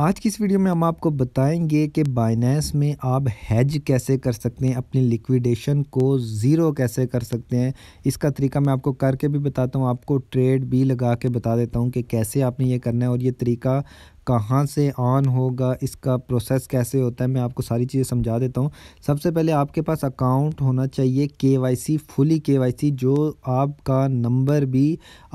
आज की इस वीडियो में हम आपको बताएंगे कि बाइनेंस में आप हैज कैसे कर सकते हैं अपनी लिक्विडेशन को ज़ीरो कैसे कर सकते हैं इसका तरीका मैं आपको करके भी बताता हूँ आपको ट्रेड भी लगा के बता देता हूँ कि कैसे आपने ये करना है और ये तरीका कहाँ से ऑन होगा इसका प्रोसेस कैसे होता है मैं आपको सारी चीज़ें समझा देता हूँ सबसे पहले आपके पास अकाउंट होना चाहिए के फुली के जो आपका नंबर भी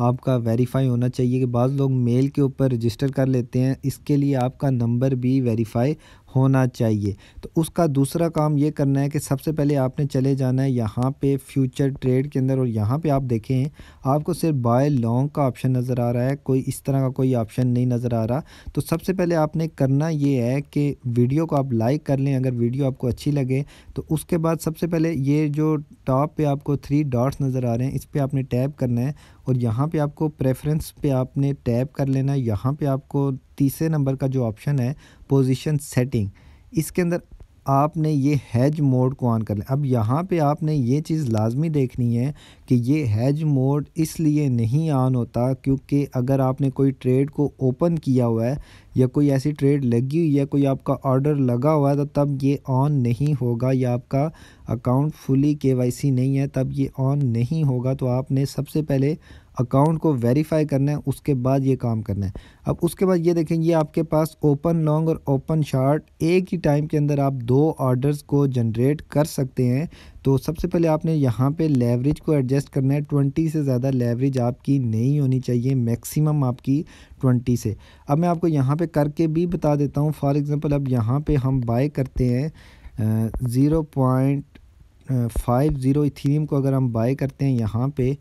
आपका वेरीफाई होना चाहिए कि बाद लोग मेल के ऊपर रजिस्टर कर लेते हैं इसके लिए आपका नंबर भी वेरीफाई होना चाहिए तो उसका दूसरा काम ये करना है कि सबसे पहले आपने चले जाना है यहाँ पे फ्यूचर ट्रेड के अंदर और यहाँ पे आप देखें आपको सिर्फ बाय लॉन्ग का ऑप्शन नज़र आ रहा है कोई इस तरह का कोई ऑप्शन नहीं नज़र आ रहा तो सबसे पहले आपने करना ये है कि वीडियो को आप लाइक कर लें अगर वीडियो आपको अच्छी लगे तो उसके बाद सबसे पहले ये जो टॉप पर आपको थ्री डॉट्स नज़र आ रहे हैं इस पर आपने टैप करना है और यहाँ पे आपको प्रेफरेंस पे आपने टैप कर लेना है यहाँ पे आपको तीसरे नंबर का जो ऑप्शन है पोजीशन सेटिंग इसके अंदर आपने ये हैज मोड को ऑन कर लें अब यहाँ पे आपने ये चीज़ लाजमी देखनी है कि ये हैज मोड इसलिए नहीं ऑन होता क्योंकि अगर आपने कोई ट्रेड को ओपन किया हुआ है या कोई ऐसी ट्रेड लगी हुई है कोई आपका ऑर्डर लगा हुआ है तो तब ये ऑन नहीं होगा या आपका अकाउंट फुली केवाईसी नहीं है तब ये ऑन नहीं होगा तो आपने सबसे पहले अकाउंट को वेरीफाई करना है उसके बाद ये काम करना है अब उसके बाद ये देखें ये आपके पास ओपन लॉन्ग और ओपन शार्ट एक ही टाइम के अंदर आप दो ऑर्डर्स को जनरेट कर सकते हैं तो सबसे पहले आपने यहाँ पे लेवरेज को एडजस्ट करना है ट्वेंटी से ज़्यादा लेवरेज आपकी नहीं होनी चाहिए मैक्सिमम आपकी ट्वेंटी से अब मैं आपको यहाँ पे करके भी बता देता हूँ फॉर एग्ज़ाम्पल अब यहाँ पे हम बाय करते हैं zero point five zero ethereum को अगर हम बाय करते हैं यहाँ पर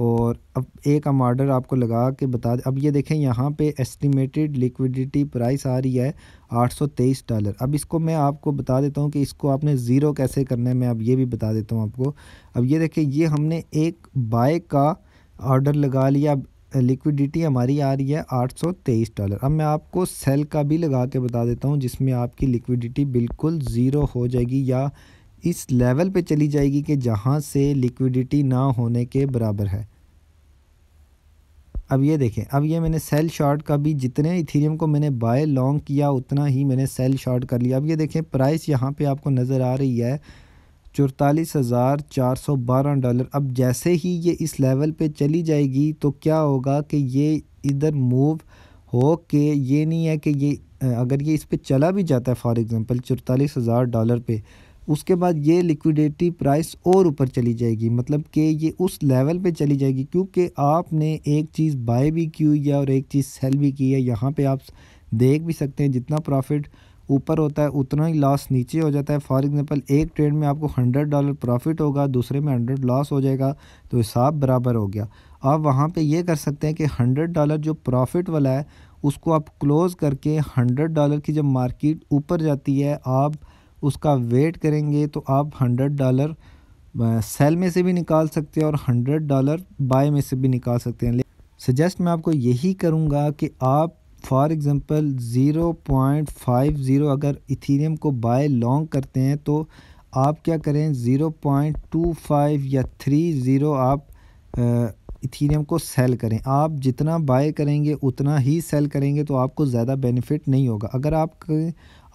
और अब एक हम ऑर्डर आपको लगा के बता अब ये देखें यहाँ पे एस्टिमेटेड लिक्विडिटी प्राइस आ रही है 823 डॉलर अब इसको मैं आपको बता देता हूँ कि इसको आपने ज़ीरो कैसे करना है मैं अब ये भी बता देता हूँ आपको अब ये देखें ये हमने एक बाय का ऑर्डर लगा लिया अब लिक्विडिटी हमारी आ रही है 823 डॉलर अब मैं आपको सेल का भी लगा के बता देता हूँ जिसमें आपकी लिक्विडिटी बिल्कुल ज़ीरो हो जाएगी या इस लेवल पे चली जाएगी कि जहाँ से लिक्विडिटी ना होने के बराबर है अब ये देखें अब ये मैंने सेल शॉर्ट का भी जितने इथीरियम को मैंने बाय लॉन्ग किया उतना ही मैंने सेल शॉर्ट कर लिया अब ये देखें प्राइस यहाँ पे आपको नज़र आ रही है चौतालीस हज़ार चार सौ बारह डॉलर अब जैसे ही ये इस लेवल पे चली जाएगी तो क्या होगा कि ये इधर मूव हो के ये नहीं है कि ये अगर ये इस पर चला भी जाता है फॉर एग्ज़ाम्पल चौतालीस हज़ार डॉलर पर उसके बाद ये लिक्विडिटी प्राइस और ऊपर चली जाएगी मतलब कि ये उस लेवल पे चली जाएगी क्योंकि आपने एक चीज़ बाय भी की हुई है और एक चीज़ सेल भी की है यहाँ पे आप देख भी सकते हैं जितना प्रॉफिट ऊपर होता है उतना ही लॉस नीचे हो जाता है फॉर एग्जांपल एक ट्रेड में आपको हंड्रेड डॉलर प्रॉफिट होगा दूसरे में हंड्रेड लॉस हो जाएगा तो हिसाब बराबर हो गया आप वहाँ पर ये कर सकते हैं कि हंड्रेड डॉलर जो प्रॉफिट वाला है उसको आप क्लोज़ करके हंड्रेड डॉलर की जब मार्केट ऊपर जाती है आप उसका वेट करेंगे तो आप हंड्रेड डॉलर सेल में से भी निकाल सकते हैं और हंड्रेड डॉलर बाय में से भी निकाल सकते हैं सजेस्ट मैं आपको यही करूँगा कि आप for example zero point five zero अगर इथीरियम को बाय लॉन्ग करते हैं तो आप क्या करें ज़ीरो पॉइंट टू फाइव या थ्री ज़ीरो आप इथीरियम को सेल करें आप जितना बाय करेंगे उतना ही सेल करेंगे तो आपको ज़्यादा बेनिफिट नहीं होगा अगर आप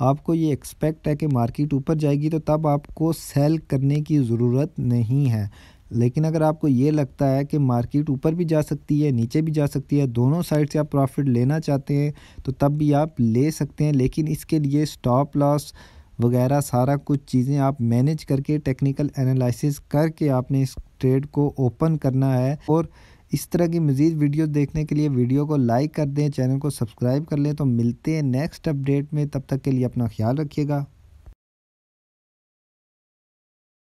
आपको ये एक्सपेक्ट है कि मार्केट ऊपर जाएगी तो तब आपको सेल करने की ज़रूरत नहीं है लेकिन अगर आपको ये लगता है कि मार्केट ऊपर भी जा सकती है नीचे भी जा सकती है दोनों साइड से आप प्रॉफिट लेना चाहते हैं तो तब भी आप ले सकते हैं लेकिन इसके लिए स्टॉप लॉस वगैरह सारा कुछ चीज़ें आप मैनेज करके टेक्निकल एनालिसिस करके आपने इस ट्रेड को ओपन करना है और इस तरह की मज़ीद वीडियो देखने के लिए वीडियो को लाइक कर दें चैनल को सब्सक्राइब कर लें तो मिलते हैं नेक्स्ट अपडेट में तब तक के लिए अपना ख्याल रखिएगा